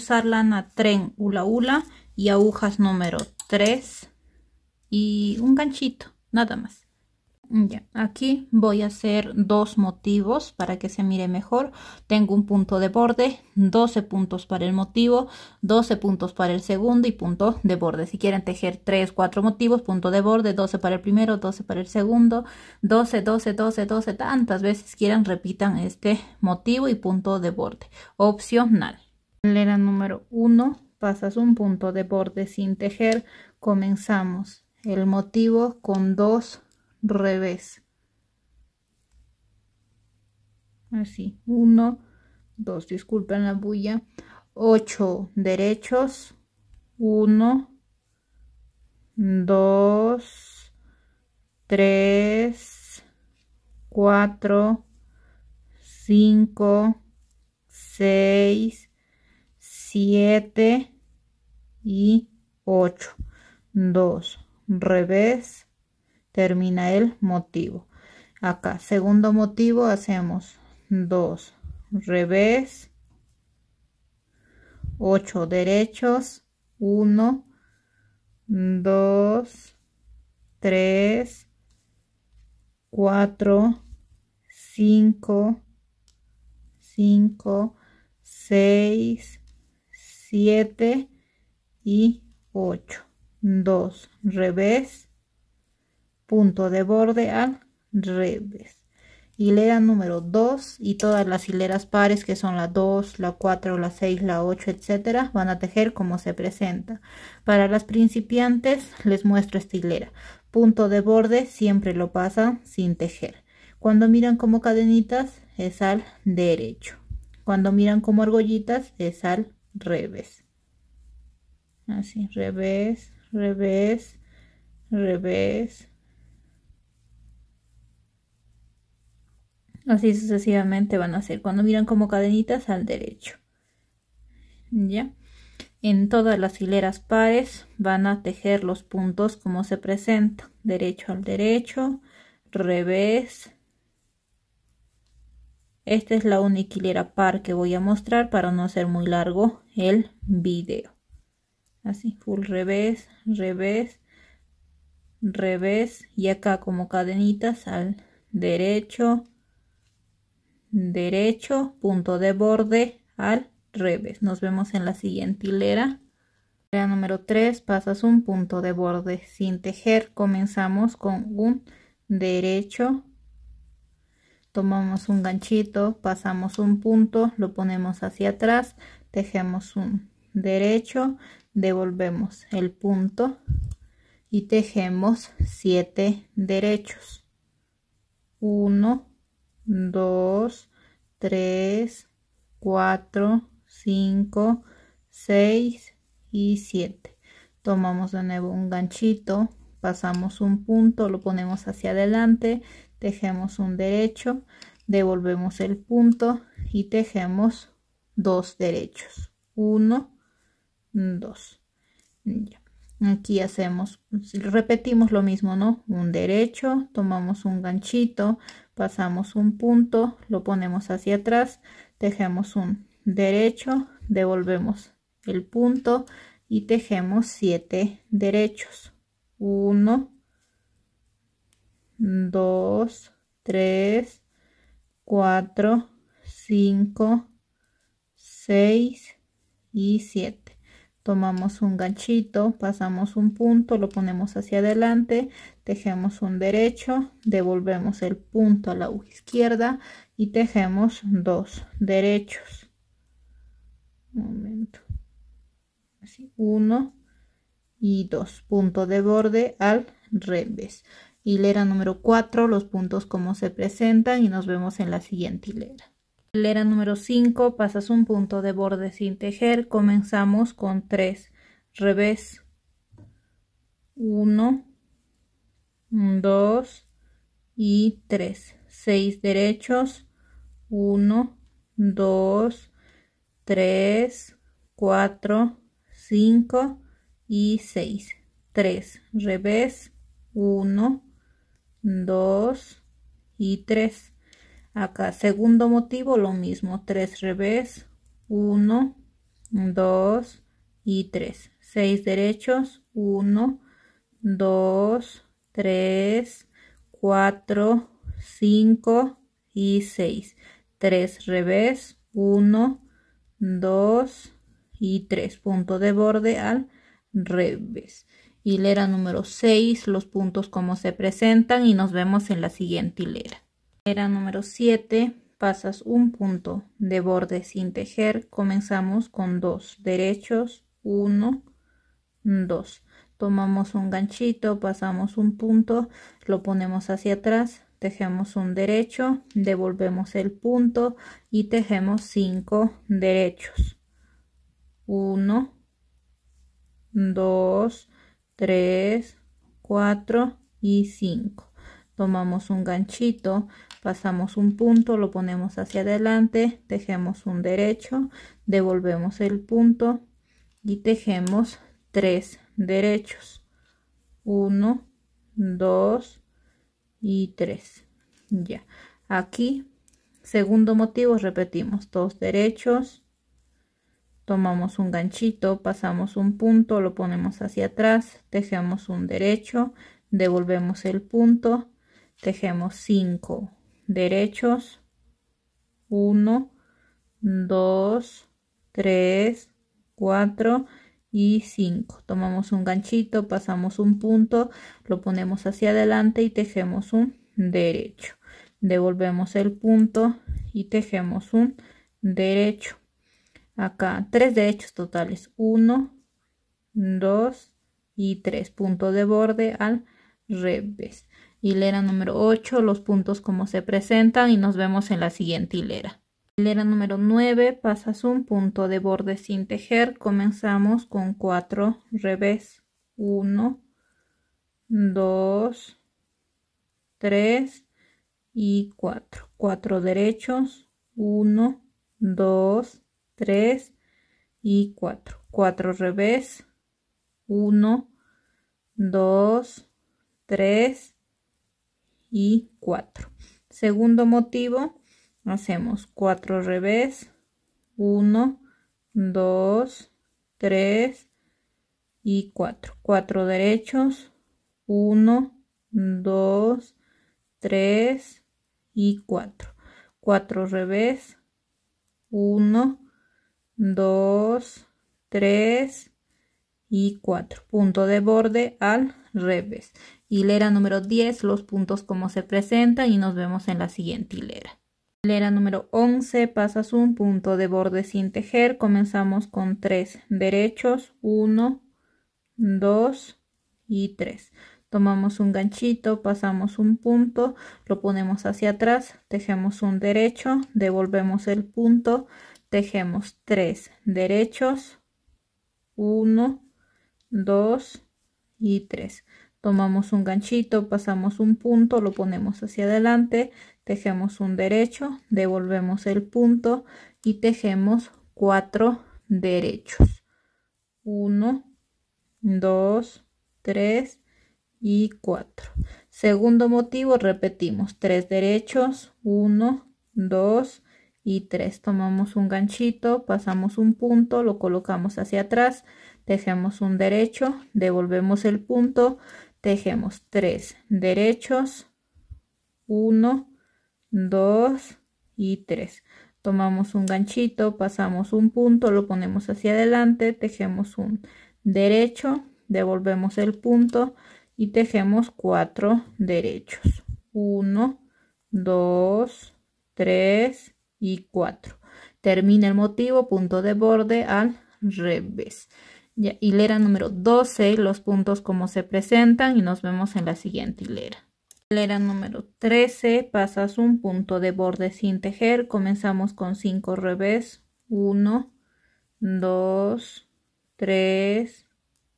usar lana tren hula hula y agujas número 3 y un ganchito, nada más. Ya, aquí voy a hacer dos motivos para que se mire mejor. Tengo un punto de borde, 12 puntos para el motivo, 12 puntos para el segundo y punto de borde. Si quieren tejer 3, 4 motivos, punto de borde, 12 para el primero, 12 para el segundo, 12, 12, 12, 12, tantas veces quieran repitan este motivo y punto de borde. Opcional. Hilera número 1, pasas un punto de borde sin tejer, comenzamos el motivo con dos revés. Así, 1, 2, disculpen la bulla, 8 derechos, 1, 2, 3, 4, 5, 6, 7 y 8 2 revés termina el motivo acá segundo motivo hacemos 2 revés 8 derechos 1 2 3 4 5 5 6 7 y 8. 2, revés, punto de borde al revés. Hilera número 2 y todas las hileras pares que son la 2, la 4, la 6, la 8, etcétera, van a tejer como se presenta. Para las principiantes les muestro esta hilera. Punto de borde siempre lo pasan sin tejer. Cuando miran como cadenitas es al derecho. Cuando miran como argollitas es al revés. Así, revés, revés, revés. Así sucesivamente van a hacer. Cuando miran como cadenitas al derecho. ¿Ya? En todas las hileras pares van a tejer los puntos como se presenta. Derecho al derecho, revés, esta es la única hilera par que voy a mostrar para no hacer muy largo el video. Así, full revés, revés, revés y acá como cadenitas al derecho, derecho, punto de borde al revés. Nos vemos en la siguiente hilera. Hilera número 3, pasas un punto de borde sin tejer. Comenzamos con un derecho, tomamos un ganchito pasamos un punto lo ponemos hacia atrás tejemos un derecho devolvemos el punto y tejemos siete derechos 1 2 3 4 5 6 y 7 tomamos de nuevo un ganchito pasamos un punto lo ponemos hacia adelante tejemos un derecho devolvemos el punto y tejemos dos derechos uno, dos. aquí hacemos repetimos lo mismo no un derecho tomamos un ganchito pasamos un punto lo ponemos hacia atrás tejemos un derecho devolvemos el punto y tejemos siete derechos uno 2, 3, 4, 5, 6 y 7. Tomamos un ganchito, pasamos un punto, lo ponemos hacia adelante, tejemos un derecho, devolvemos el punto a la aguja izquierda y tejemos dos derechos. 1 y dos. Punto de borde al revés. Hilera número 4, los puntos como se presentan y nos vemos en la siguiente hilera. Hilera número 5, pasas un punto de borde sin tejer, comenzamos con 3, revés 1, 2 y 3, 6 derechos, 1, 2, 3, 4, 5 y 6, 3, revés 1, 2 y 3 acá segundo motivo lo mismo 3 revés 1 2 y 3 6 derechos 1 2 3 4 5 y 6 3 revés 1 2 y 3 punto de borde al revés hilera número 6, los puntos como se presentan y nos vemos en la siguiente hilera. Hilera número 7, pasas un punto de borde sin tejer, comenzamos con dos derechos, 1, 2. Tomamos un ganchito, pasamos un punto, lo ponemos hacia atrás, tejemos un derecho, devolvemos el punto y tejemos 5 derechos. 1, 2, 3, 4 y 5. Tomamos un ganchito, pasamos un punto, lo ponemos hacia adelante, tejemos un derecho, devolvemos el punto y tejemos 3 derechos. 1, 2 y 3. Ya. Aquí, segundo motivo, repetimos dos derechos, tomamos un ganchito, pasamos un punto, lo ponemos hacia atrás, tejemos un derecho, devolvemos el punto, tejemos cinco derechos, 1, 2, 3, 4 y 5. Tomamos un ganchito, pasamos un punto, lo ponemos hacia adelante y tejemos un derecho. Devolvemos el punto y tejemos un derecho acá tres derechos totales 1 2 y 3 punto de borde al revés hilera número 8 los puntos como se presentan y nos vemos en la siguiente hilera hilera número 9 pasas un punto de borde sin tejer comenzamos con 4 revés 1 2 3 y 4 4 derechos 1 2 3 y 4. cuatro revés, 1, 2, 3 y 4. Segundo motivo, hacemos cuatro revés, 1, 2, 3 y 4. cuatro derechos, 1, 2, 3 y 4. cuatro revés, 1, 2, 3 y 4. Punto de borde al revés. Hilera número 10, los puntos como se presentan y nos vemos en la siguiente hilera. Hilera número 11, pasas un punto de borde sin tejer. Comenzamos con 3 derechos, 1, 2 y 3. Tomamos un ganchito, pasamos un punto, lo ponemos hacia atrás, tejemos un derecho, devolvemos el punto, tejemos 3 derechos 1 2 y 3 tomamos un ganchito pasamos un punto lo ponemos hacia adelante tejemos un derecho devolvemos el punto y tejemos 4 derechos 1 2 3 y 4 segundo motivo repetimos 3 derechos 1 2 y tres Tomamos un ganchito, pasamos un punto, lo colocamos hacia atrás, tejemos un derecho, devolvemos el punto, tejemos tres derechos, uno dos y tres Tomamos un ganchito, pasamos un punto, lo ponemos hacia adelante, tejemos un derecho, devolvemos el punto y tejemos cuatro derechos. uno dos tres y 4. Termina el motivo, punto de borde al revés. Ya, hilera número 12, los puntos como se presentan y nos vemos en la siguiente hilera. Hilera número 13, pasas un punto de borde sin tejer, comenzamos con 5 revés, 1, 2, 3,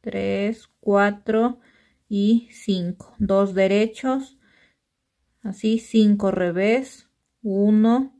3, 4 y 5. Dos derechos, así 5 revés, 1,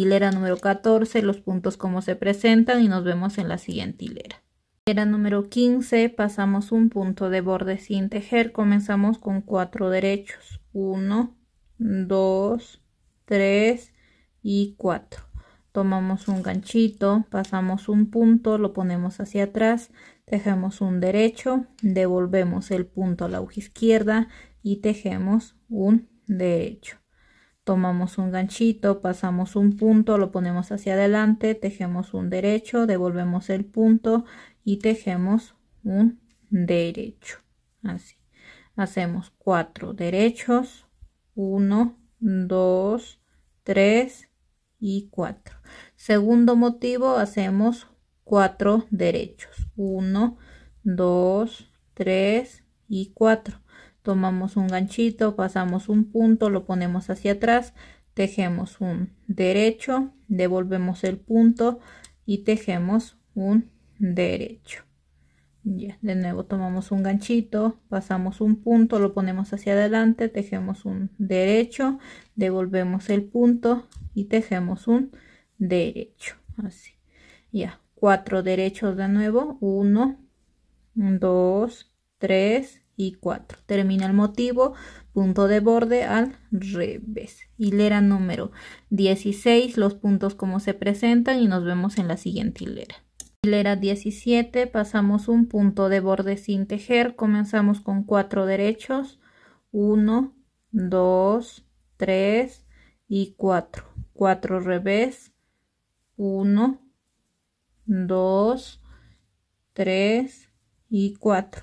Hilera número 14, los puntos como se presentan y nos vemos en la siguiente hilera. Hilera número 15, pasamos un punto de borde sin tejer, comenzamos con cuatro derechos, 1, 2, 3 y 4. Tomamos un ganchito, pasamos un punto, lo ponemos hacia atrás, tejemos un derecho, devolvemos el punto a la hoja izquierda y tejemos un derecho tomamos un ganchito, pasamos un punto, lo ponemos hacia adelante, tejemos un derecho, devolvemos el punto y tejemos un derecho. Así. Hacemos cuatro derechos, uno dos tres y cuatro Segundo motivo, hacemos cuatro derechos, uno dos tres y cuatro tomamos un ganchito pasamos un punto lo ponemos hacia atrás tejemos un derecho devolvemos el punto y tejemos un derecho ya, de nuevo tomamos un ganchito pasamos un punto lo ponemos hacia adelante tejemos un derecho devolvemos el punto y tejemos un derecho así ya cuatro derechos de nuevo Uno, 2 tres y 4. Termina el motivo, punto de borde al revés. Hilera número 16, los puntos como se presentan y nos vemos en la siguiente hilera. Hilera 17, pasamos un punto de borde sin tejer, comenzamos con 4 derechos, 1, 2, 3 y 4. 4 revés, 1, 2, 3 y 4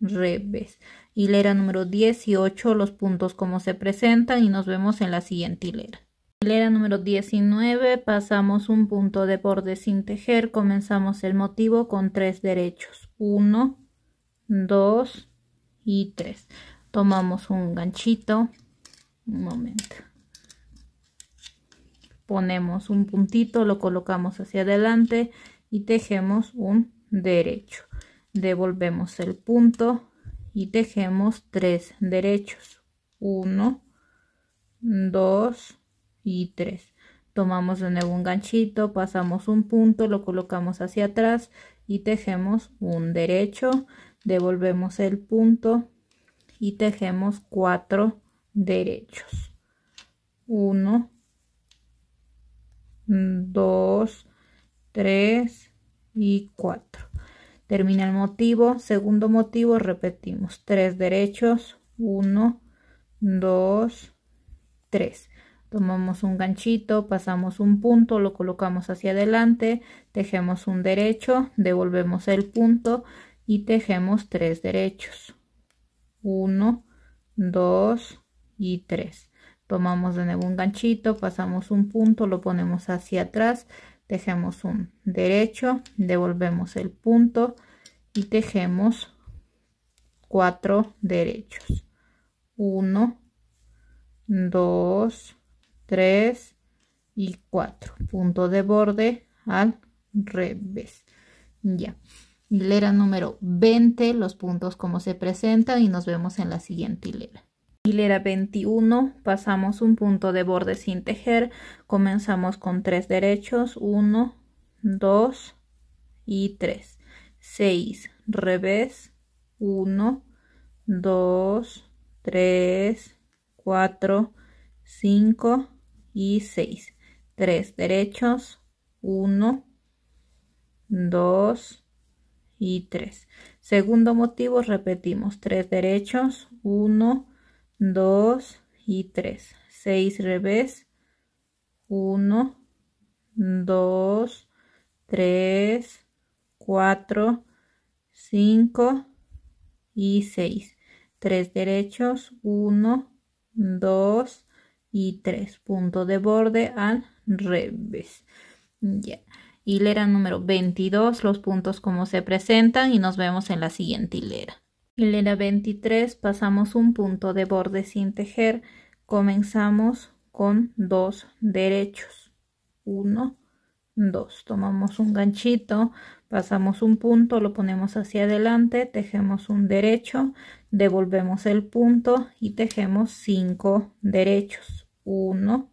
revés. Hilera número 18, los puntos como se presentan y nos vemos en la siguiente hilera. Hilera número 19, pasamos un punto de borde sin tejer, comenzamos el motivo con tres derechos, 1, 2 y 3. Tomamos un ganchito, un momento. Ponemos un puntito, lo colocamos hacia adelante y tejemos un derecho devolvemos el punto y tejemos tres derechos 1 2 y 3 tomamos de nuevo un ganchito pasamos un punto lo colocamos hacia atrás y tejemos un derecho devolvemos el punto y tejemos cuatro derechos 1 2 3 y 4 Termina el motivo. Segundo motivo, repetimos. Tres derechos. Uno, dos, tres. Tomamos un ganchito, pasamos un punto, lo colocamos hacia adelante, tejemos un derecho, devolvemos el punto y tejemos tres derechos. Uno, dos y tres. Tomamos de nuevo un ganchito, pasamos un punto, lo ponemos hacia atrás, tejemos un derecho devolvemos el punto y tejemos cuatro derechos 1 2 3 y 4 punto de borde al revés ya hilera número 20 los puntos como se presentan y nos vemos en la siguiente hilera Hilera 21, pasamos un punto de borde sin tejer, comenzamos con tres derechos, 1, 2 y 3, 6, revés, 1, 2, 3, 4, 5 y 6, 3 derechos, 1, 2 y 3. Segundo motivo, repetimos, 3 derechos, 1, 2 y 3. 6 revés. 1, 2, 3, 4, 5 y 6. 3 derechos. 1, 2 y 3. Punto de borde al revés. Ya. Hilera número 22, los puntos como se presentan y nos vemos en la siguiente hilera. En la 23 pasamos un punto de borde sin tejer. Comenzamos con dos derechos. uno dos Tomamos un ganchito, pasamos un punto, lo ponemos hacia adelante, tejemos un derecho, devolvemos el punto y tejemos cinco derechos. uno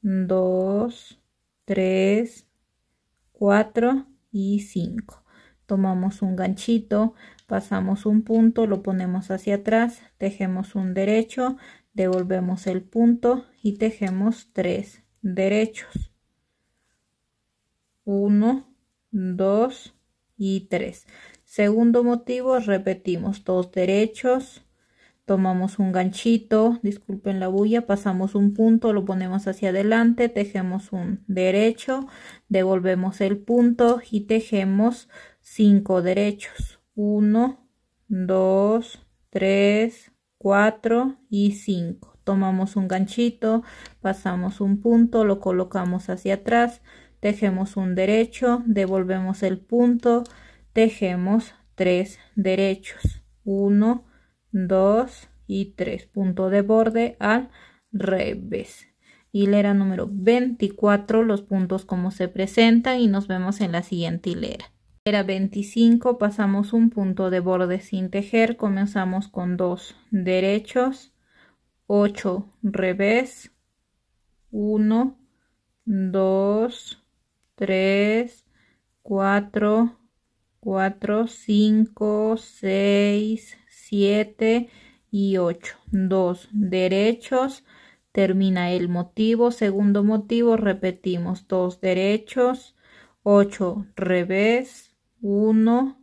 dos tres cuatro y cinco Tomamos un ganchito, pasamos un punto lo ponemos hacia atrás tejemos un derecho devolvemos el punto y tejemos tres derechos Uno, dos y tres. segundo motivo repetimos dos derechos tomamos un ganchito, disculpen la bulla, pasamos un punto, lo ponemos hacia adelante, tejemos un derecho, devolvemos el punto y tejemos cinco derechos. 1, 2, 3, 4 y 5. Tomamos un ganchito, pasamos un punto, lo colocamos hacia atrás, tejemos un derecho, devolvemos el punto, tejemos 3 derechos. 1, 2 y 3. Punto de borde al revés. Hilera número 24, los puntos como se presentan y nos vemos en la siguiente hilera. Era 25, pasamos un punto de borde sin tejer, comenzamos con 2 derechos, 8 revés, 1, 2, 3, 4, 4, 5, 6, 7 y 8. 2 derechos, termina el motivo, segundo motivo, repetimos 2 derechos, 8 revés, 1,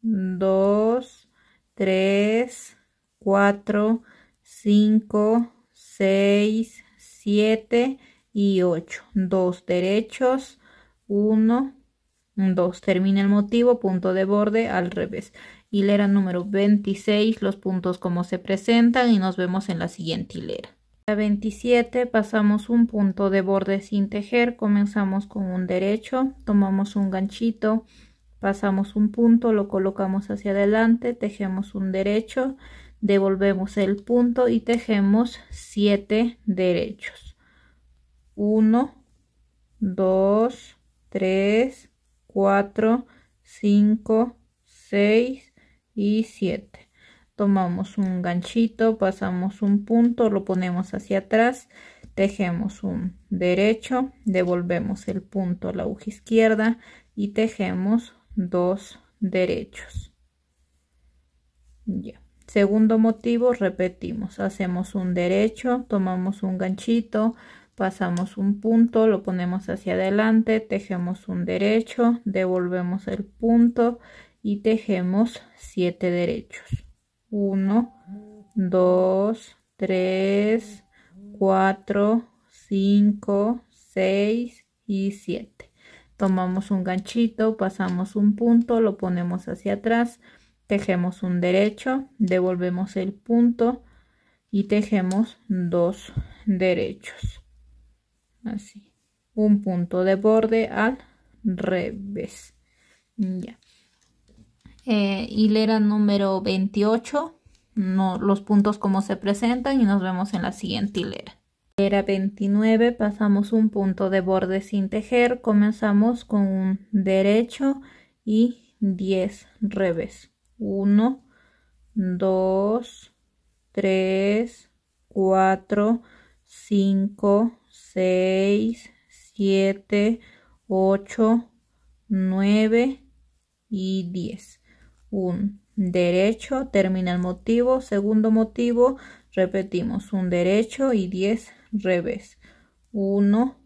2, 3, 4, 5, 6, 7 y 8. Dos derechos, 1, 2. Termina el motivo, punto de borde al revés. Hilera número 26, los puntos como se presentan y nos vemos en la siguiente hilera. La 27 pasamos un punto de borde sin tejer, comenzamos con un derecho, tomamos un ganchito, pasamos un punto, lo colocamos hacia adelante, tejemos un derecho, devolvemos el punto y tejemos siete derechos. 1, 2, 3, 4, 5, 6 y 7. Tomamos un ganchito, pasamos un punto, lo ponemos hacia atrás, tejemos un derecho, devolvemos el punto a la aguja izquierda y tejemos dos derechos. Ya. Segundo motivo, repetimos, hacemos un derecho, tomamos un ganchito, pasamos un punto, lo ponemos hacia adelante, tejemos un derecho, devolvemos el punto y tejemos siete derechos. uno dos tres cuatro cinco seis y siete tomamos un ganchito, pasamos un punto, lo ponemos hacia atrás, tejemos un derecho, devolvemos el punto y tejemos dos derechos. Así, un punto de borde al revés. Ya. Eh, hilera número 28, no, los puntos como se presentan y nos vemos en la siguiente hilera. Era 29, pasamos un punto de borde sin tejer, comenzamos con un derecho y 10 revés. 1, 2, 3, 4, 5, 6, 7, 8, 9 y 10. Un derecho, termina el motivo, segundo motivo, repetimos un derecho y 10 revés. 1,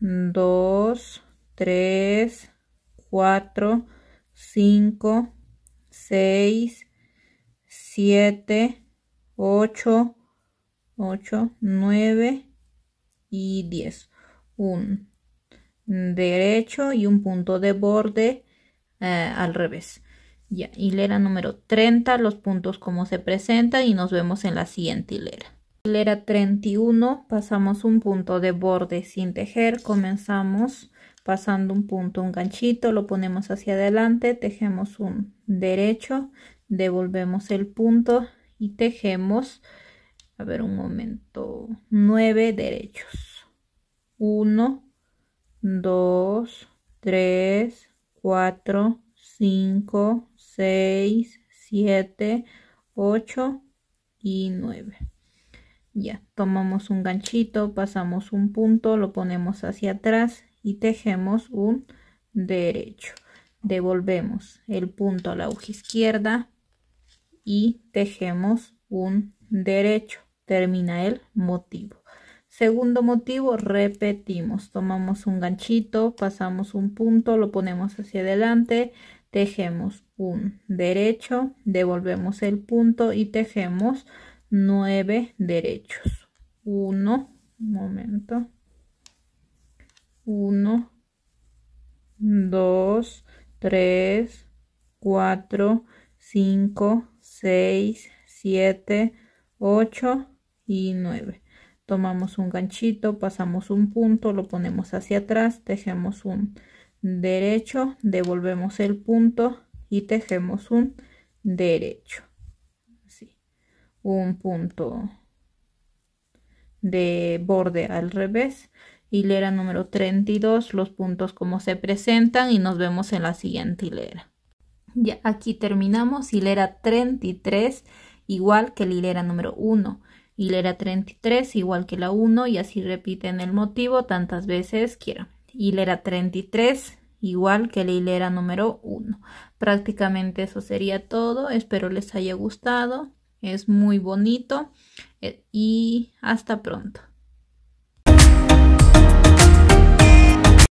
2, 3, 4, 5, 6, 7, 8, 8, 9 y 10. Un derecho y un punto de borde eh, al revés. Ya, hilera número 30, los puntos como se presenta y nos vemos en la siguiente hilera hilera 31 pasamos un punto de borde sin tejer comenzamos pasando un punto un ganchito lo ponemos hacia adelante tejemos un derecho devolvemos el punto y tejemos a ver un momento 9 derechos 1 2 3 4 5 6 7 8 y 9 ya, tomamos un ganchito, pasamos un punto, lo ponemos hacia atrás y tejemos un derecho. Devolvemos el punto a la hoja izquierda y tejemos un derecho. Termina el motivo. Segundo motivo, repetimos. Tomamos un ganchito, pasamos un punto, lo ponemos hacia adelante, tejemos un derecho, devolvemos el punto y tejemos 9 derechos. 1, momento. 1, 2, 3, 4, 5, 6, 7, 8 y 9. Tomamos un ganchito, pasamos un punto, lo ponemos hacia atrás, tejemos un derecho, devolvemos el punto y tejemos un derecho un punto de borde al revés hilera número 32 los puntos como se presentan y nos vemos en la siguiente hilera ya aquí terminamos hilera 33 igual que la hilera número 1 hilera 33 igual que la 1 y así repiten el motivo tantas veces quieran hilera 33 igual que la hilera número 1 prácticamente eso sería todo espero les haya gustado es muy bonito eh, y hasta pronto.